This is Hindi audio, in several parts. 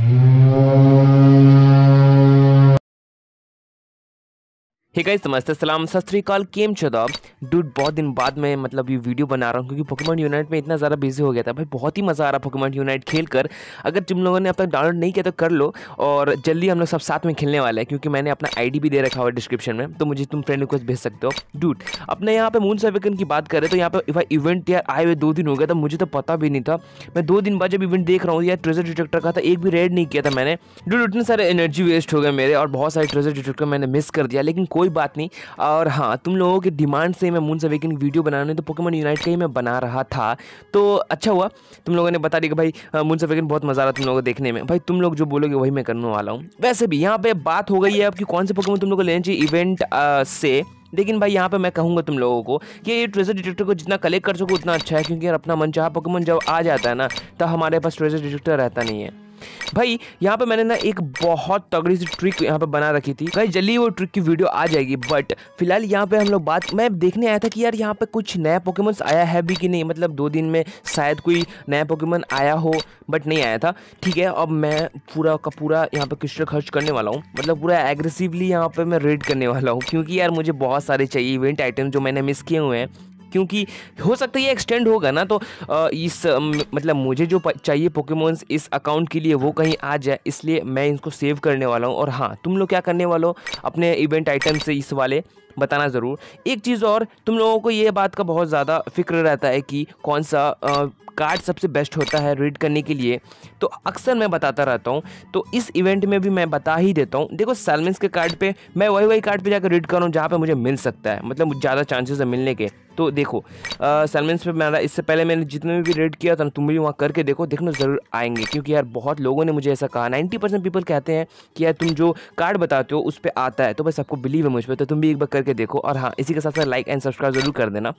Mm-hmm. हे गाइस नमस्ते सलाम सस्त्रीकाल केम चौदह डूड बहुत दिन बाद मैं मतलब ये वीडियो बना रहा हूँ क्योंकि पोकेमॉन यूनाइट में इतना ज़्यादा बिजी हो गया था भाई बहुत ही मज़ा आ रहा पोकेमॉन यूनाइट खेल कर अगर तुम लोगों ने अब तक डाउनलोड नहीं किया तो कर लो और जल्दी हम लोग सब साथ में खेलने वाले हैं क्योंकि मैंने अपना आई भी दे रखा हुआ डिस्क्रिप्शन में तो मुझे तुम फ्रेंड रिक्वेस्ट भेज सकते हो डूड अपने यहाँ पर मून सर्वेकन की बात करें तो यहाँ पर भाई इवेंट यार आए हुए दो दिन हो गया था मुझे तो पता भी नहीं था मैं दो दिन बाद जब इवेंट देख रहा हूँ यार ट्रेजर डिटेक्टर का था एक भी रेड नहीं किया था मैंने डूड इतने सारे एनर्जी वेस्ट हो गए मेरे और बहुत सारे ट्रेजर डिटेक्टर मैंने मिस कर दिया लेकिन कोई कोई बात नहीं और हाँ तुम लोगों की डिमांड से मैं मून से वीडियो बनाने तो पोकेमोन यूनाइट का ही मैं बना रहा था तो अच्छा हुआ तुम लोगों ने बता दिया कि भाई मून से बहुत मज़ा आ रहा तुम लोगों को देखने में भाई तुम लोग जो बोलोगे वही मैं करने वाला हूँ वैसे भी यहाँ पर बात हो गई है आपकी कौन से पोकेमोन तुम लोग को लेना चाहिए इवेंट से लेकिन भाई यहाँ पे मैं कहूँगा तुम लोगों को कि ये ट्रेजर डिटेक्टर को जितना कलेक्ट कर सको उतना अच्छा है क्योंकि यार अपना मन चाह पोकेमोन जब आ जाता है ना तो हमारे पास ट्रेजर डिटेक्टर रहता नहीं है भाई यहाँ पे मैंने ना एक बहुत तगड़ी सी ट्रिक यहाँ पे बना रखी थी भाई जल्दी वो ट्रिक की वीडियो आ जाएगी बट फिलहाल यहाँ पे हम लोग बात मैं देखने आया था कि यार यहाँ पे कुछ नया पोकेमोन्स आया है भी कि नहीं मतलब दो दिन में शायद कोई नया पोकेमोन आया हो बट नहीं आया था ठीक है अब मैं पूरा का पूरा यहाँ पे क्रिस्टल खर्च करने वाला हूँ मतलब पूरा एग्रेसिवली यहाँ पे मैं रेड करने वाला हूँ क्योंकि यार मुझे बहुत सारे चाहिए इवेंट आइटम जो मैंने मिस किए हुए हैं क्योंकि हो सकता है ये एक्सटेंड होगा ना तो इस मतलब मुझे जो चाहिए पोकेमोन्स इस अकाउंट के लिए वो कहीं आ जाए इसलिए मैं इनको सेव करने वाला हूँ और हाँ तुम लोग क्या करने वाले हो अपने इवेंट आइटम से इस वाले बताना ज़रूर एक चीज़ और तुम लोगों को ये बात का बहुत ज़्यादा फिक्र रहता है कि कौन सा कार्ड सबसे बेस्ट होता है रीड करने के लिए तो अक्सर मैं बताता रहता हूँ तो इस इवेंट में भी मैं बता ही देता हूँ देखो सैलमेंस के कार्ड पे मैं वही वही कार्ड पे जाकर रीड कर रहा हूँ जहाँ पे मुझे मिल सकता है मतलब ज़्यादा चांसेस है मिलने के तो देखो सलमेंस पे मैं इससे पहले मैंने जितने भी रेड किया था तुम भी वहाँ करके देखो देखना ज़रूर आएंगे क्योंकि यार बहुत लोगों ने मुझे ऐसा कहा नाइन्टी परसेंट पीपल कहते हैं कि यार तुम जो कार्ड बताते हो उस पर आता है तो बस सबको बिलीव है मुझ पर तो तुम भी एक बार करके देखो और हाँ इसी के साथ साथ लाइक एंड सब्सक्राइब ज़रूर कर देना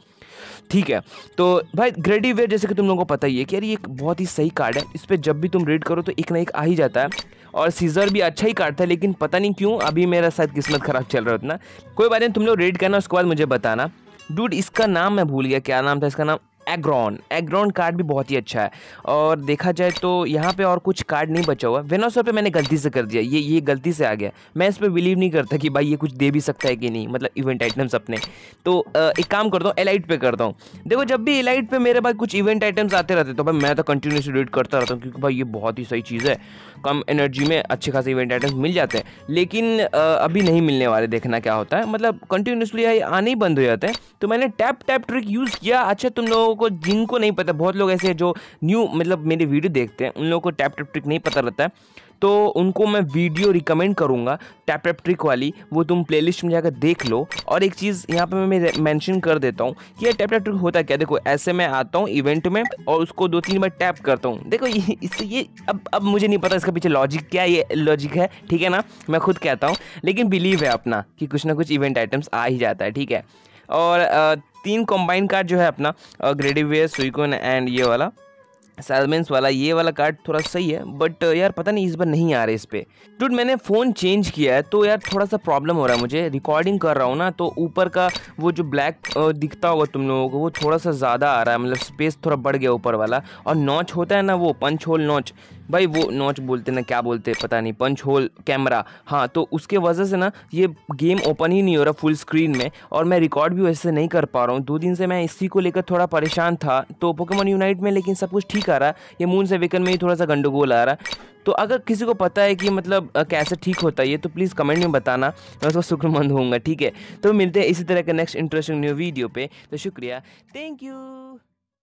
ठीक है तो भाई ग्रेडी वेयर जैसे कि तुम लोगों को पता ही है कि यार ये एक बहुत ही सही कार्ड है इस पर जब भी तुम रेड करो तो एक ना एक आ ही जाता है और सीज़र भी अच्छा ही कार्ड था लेकिन पता नहीं क्यों अभी मेरा शायद किस्मत ख़राब चल रहा है उतना कोई बात नहीं तुम लोग रेड करना उसके बाद मुझे बताना डूड इसका नाम मैं भूल गया क्या नाम था इसका नाम एग्रॉन एग्रॉन कार्ड भी बहुत ही अच्छा है और देखा जाए तो यहाँ पे और कुछ कार्ड नहीं बचा हुआ वेनोसर पे मैंने गलती से कर दिया ये ये गलती से आ गया मैं इस पर बिलीव नहीं करता कि भाई ये कुछ दे भी सकता है कि नहीं मतलब इवेंट आइटम्स अपने तो एक काम करता हूँ एलाइट पे करता हूँ देखो जब भी एलाइट पे मेरे पास कुछ इवेंट आइटम्स आते रहते तो भाई मैं तो कंटिन्यूसली रीड करता रहता हूँ क्योंकि भाई ये बहुत ही सही चीज़ है कम एनर्जी में अच्छे खासे इवेंट आइटम्स मिल जाते हैं लेकिन अभी नहीं मिलने वाले देखना क्या होता है मतलब कंटिन्यूसली आने ही बंद हो जाते हैं तो मैंने टैप टैप ट्रिक यूज़ किया अच्छा तुम लोगों लोगों को जिनको नहीं पता बहुत लोग ऐसे जो न्यू मतलब मेरे वीडियो देखते हैं उन लोगों को टैप टैप ट्रिक नहीं पता रहता है तो उनको मैं वीडियो रिकमेंड करूँगा टैप टैप ट्रिक वाली वो तुम प्लेलिस्ट में जाकर देख लो और एक चीज़ यहाँ पे मैं मेंशन कर देता हूँ कि ये टैप टैप ट्रिक होता क्या देखो ऐसे मैं आता हूँ इवेंट में और उसको दो तीन बार टैप करता हूँ देखो ये इससे ये अब अब मुझे नहीं पता इसके पीछे लॉजिक क्या ये लॉजिक है ठीक है ना मैं खुद कहता हूँ लेकिन बिलीव है अपना कि कुछ ना कुछ इवेंट आइटम्स आ ही जाता है ठीक है और तीन कॉम्बाइन कार्ड जो है अपना ग्रेडिवेयर सुइकोन एंड ये वाला सैलमेंस वाला ये वाला कार्ड थोड़ा सही है बट यार पता नहीं इस बार नहीं आ रहे इस पर डूड मैंने फ़ोन चेंज किया है तो यार थोड़ा सा प्रॉब्लम हो रहा है मुझे रिकॉर्डिंग कर रहा हूँ ना तो ऊपर का वो जो ब्लैक दिखता होगा तुम लोगों को वो थोड़ा सा ज़्यादा आ रहा है मतलब स्पेस थोड़ा बढ़ गया ऊपर वाला और नॉच होता है ना वो पंच होल नॉच भाई वो नॉच बोलते ना क्या बोलते पता नहीं पंच होल कैमरा हाँ तो उसके वजह से ना ये गेम ओपन ही नहीं हो रहा फुल स्क्रीन में और मैं रिकॉर्ड भी वैसे नहीं कर पा रहा हूँ दो दिन से मैं इसी को लेकर थोड़ा परेशान था तो पोकेमोन यूनाइट में लेकिन सब कुछ ठीक आ रहा है ये मून से वेकन में ही थोड़ा सा गंडगोल आ रहा है तो अगर किसी को पता है कि मतलब कैसे ठीक होता है ये तो प्लीज़ कमेंट में बताना मैं उसका शुक्रमंद होऊंगा ठीक है तो मिलते हैं इसी तरह के नेक्स्ट इंटरेस्टिंग न्यू वीडियो पे तो शुक्रिया थैंक यू